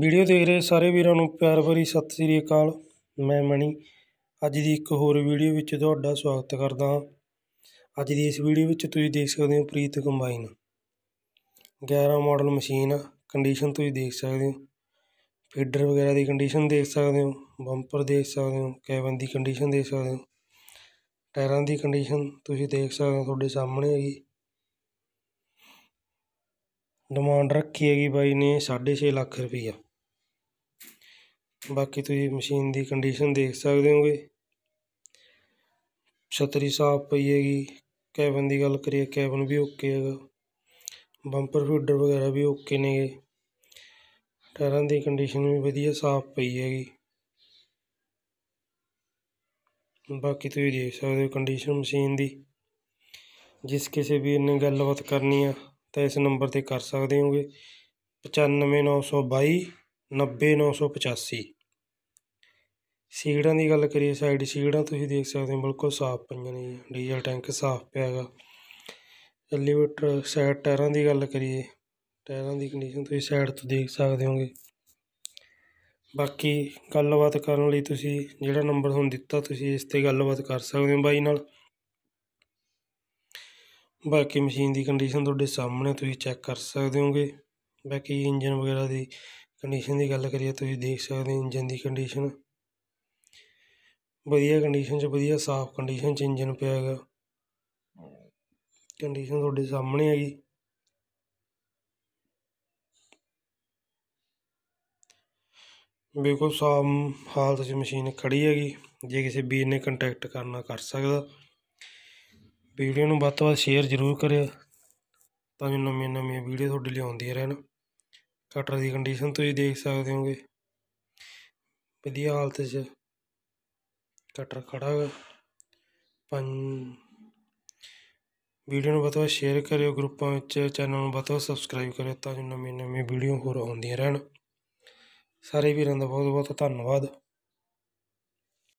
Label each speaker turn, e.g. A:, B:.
A: video ਦੇਖ ਰਹੇ ਸਾਰੇ ਵੀਰਾਂ ਨੂੰ ਪਿਆਰ ਭਰੀ ਸਤਿ ਸ੍ਰੀ ਅਕਾਲ ਮੈਂ ਮਣੀ ਅੱਜ ਦੀ ਇੱਕ ਹੋਰ ਵੀਡੀਓ ਵਿੱਚ ਤੁਹਾਡਾ ਸਵਾਗਤ ਕਰਦਾ ਹਾਂ ਅੱਜ ਦੀ ਇਸ ਵੀਡੀਓ ਵਿੱਚ ਤੁਸੀਂ ਦੇਖ ਸਕਦੇ ਹੋ ਪ੍ਰੀਤ ਕੰਬਾਈਨ 11 ਮਾਡਲ ਮਸ਼ੀਨ ਆ ਕੰਡੀਸ਼ਨ ਤੁਸੀਂ ਦੇਖ ਸਕਦੇ ਹੋ ਫੀਡਰ ਵਗੈਰਾ ਦੀ ਕੰਡੀਸ਼ਨ ਦੇਖ ਸਕਦੇ ਹੋ ਬੰਪਰ ਦੇਖ ਸਕਦੇ ਹੋ ਕੈਬਨ ਦੀ ਕੰਡੀਸ਼ਨ ਦੇਖ ਸਕਦੇ ਹੋ ਟਾਇਰਾਂ ਦੀ ਕੰਡੀਸ਼ਨ ਤੁਸੀਂ ਦੇਖ ਸਕਦੇ ਹੋ ਤੁਹਾਡੇ ਸਾਹਮਣੇ ਹੈਗੀ ਡਿਮਾਂਡ ਰੱਖੀ ਹੈਗੀ ਬਾਈ ਨੇ 6.5 ਲੱਖ ਰੁਪਈਆ ਬਾਕੀ ਤੁਸੀਂ ਮਸ਼ੀਨ ਦੀ ਕੰਡੀਸ਼ਨ ਦੇਖ ਸਕਦੇ ਹੋਗੇ ਛਤਰੀ ਸਾਫ ਪਈ ਹੈਗੀ ਕੈਬਨ ਦੀ ਗੱਲ ਕਰੀਏ ਕੈਬਨ ਵੀ ਓਕੇ ਹੈਗਾ ਬੰਪਰ ਫੀਡਰ ਵਗੈਰਾ ਵੀ ਓਕੇ ਨੇ ਟਾਇਰਾਂ ਦੀ ਕੰਡੀਸ਼ਨ ਵੀ ਵਧੀਆ ਸਾਫ ਪਈ ਹੈਗੀ ਬਾਕੀ ਤੁਸੀਂ ਦੇਖ ਸਕਦੇ ਹੋ ਕੰਡੀਸ਼ਨ ਮਸ਼ੀਨ ਦੀ ਜਿਸ ਕਿਸੇ ਵੀ ਨੇ ਗੱਲਬਾਤ ਕਰਨੀ ਆ ਤਾਂ ਇਸ ਨੰਬਰ 'ਤੇ ਕਰ ਸਕਦੇ ਹੋਗੇ 95922 90985 ਸੀੜਾਂ ਸੀਗੜਾਂ ਦੀ ਗੱਲ ਕਰੀਏ ਸਾਈਡ ਸੀਗੜਾਂ ਤੁਸੀਂ ਦੇਖ ਸਕਦੇ ਹੋ ਬਿਲਕੁਲ ਸਾਫ਼ ਪਈਆਂ ਨੇ ਡੀਜ਼ਲ ਟੈਂਕ ਸਾਫ਼ ਪਿਆ ਹੈਗਾ ਐਲੀਵੇਟਰ ਸਾਈਡ ਟਾਇਰਾਂ ਦੀ ਗੱਲ ਕਰੀਏ ਟਾਇਰਾਂ ਦੀ ਕੰਡੀਸ਼ਨ ਤੁਸੀਂ ਸਾਈਡ ਤੋਂ ਦੇਖ ਸਕਦੇ ਹੋਗੇ ਬਾਕੀ ਗੱਲਬਾਤ ਕਰਨ ਲਈ ਤੁਸੀਂ ਜਿਹੜਾ ਨੰਬਰ ਤੁਹਾਨੂੰ ਦਿੱਤਾ ਤੁਸੀਂ ਇਸ ਤੇ ਗੱਲਬਾਤ ਕਰ ਸਕਦੇ ਹੋ ਬਾਈ ਨਾਲ ਬਾਕੀ ਮਸ਼ੀਨ ਦੀ ਕੰਡੀਸ਼ਨ ਤੁਹਾਡੇ ਸਾਹਮਣੇ ਤੁਸੀਂ ਚੈੱਕ ਕਰ ਸਕਦੇ ਹੋਗੇ ਬਾਕੀ ਇੰਜਨ ਵਗੈਰਾ ਦੀ ਕੰਡੀਸ਼ਨ ਦੀ ਗੱਲ ਕਰੀਏ ਤੁਸੀਂ ਦੇਖ ਸਕਦੇ ਇੰਜਨ ਦੀ ਕੰਡੀਸ਼ਨ ਵਧੀਆ ਕੰਡੀਸ਼ਨ 'ਚ ਵਧੀਆ ਸਾਫ਼ ਕੰਡੀਸ਼ਨ 'ਚ ਇੰਜਨ ਪਿਆ ਹੈਗਾ ਕੰਡੀਸ਼ਨ ਤੁਹਾਡੇ ਸਾਹਮਣੇ ਹੈਗੀ ਬਿਲਕੁਲ ਸਾਫ਼ ਹਾਲਤ 'ਚ ਮਸ਼ੀਨ ਖੜੀ ਹੈਗੀ ਜੇ ਕਿਸੇ ਵੀਰ ਨੇ ਕੰਟੈਕਟ ਕਰਨਾ ਕਰ ਸਕਦਾ ਵੀਡੀਓ ਨੂੰ ਵੱਧ ਤੋਂ ਵੱਧ ਸ਼ੇਅਰ ਜ਼ਰੂਰ ਕਰਿਓ ਤਾਂ ਜੋ ਨਵੀਆਂ ਨਵੀਆਂ ਵੀਡੀਓ ਤੁਹਾਡੇ ਲਈ ਆਉਂਦੀਆਂ ਰਹਿਣ ਕਟਰ ਦੀ ਕੰਡੀਸ਼ਨ ਤੁਸੀਂ ਦੇਖ ਸਕਦੇ ਹੋਗੇ ਵਧੀਆ ਹਾਲਤ 'ਚ ਕਟਰ ਖੜਾ ਹੈ ਪੰਜ ਵੀਡੀਓ ਨੂੰ ਵੱਧ ਤੋਂ ਵੱਧ ਸ਼ੇਅਰ ਕਰਿਓ ਗਰੁੱਪਾਂ ਵਿੱਚ ਚੈਨਲ ਨੂੰ ਵੱਧ ਤੋਂ ਵੱਧ ਸਬਸਕ੍ਰਾਈਬ ਕਰਿਓ ਤਾਂ ਜੋ ਨਵੀਆਂ ਨਵੀਆਂ ਵੀਡੀਓ ਹੋਰ ਆਉਂਦੀਆਂ ਰਹਿਣ ਸਾਰੇ ਵੀਰਾਂ ਦਾ ਬਹੁਤ ਬਹੁਤ ਧੰਨਵਾਦ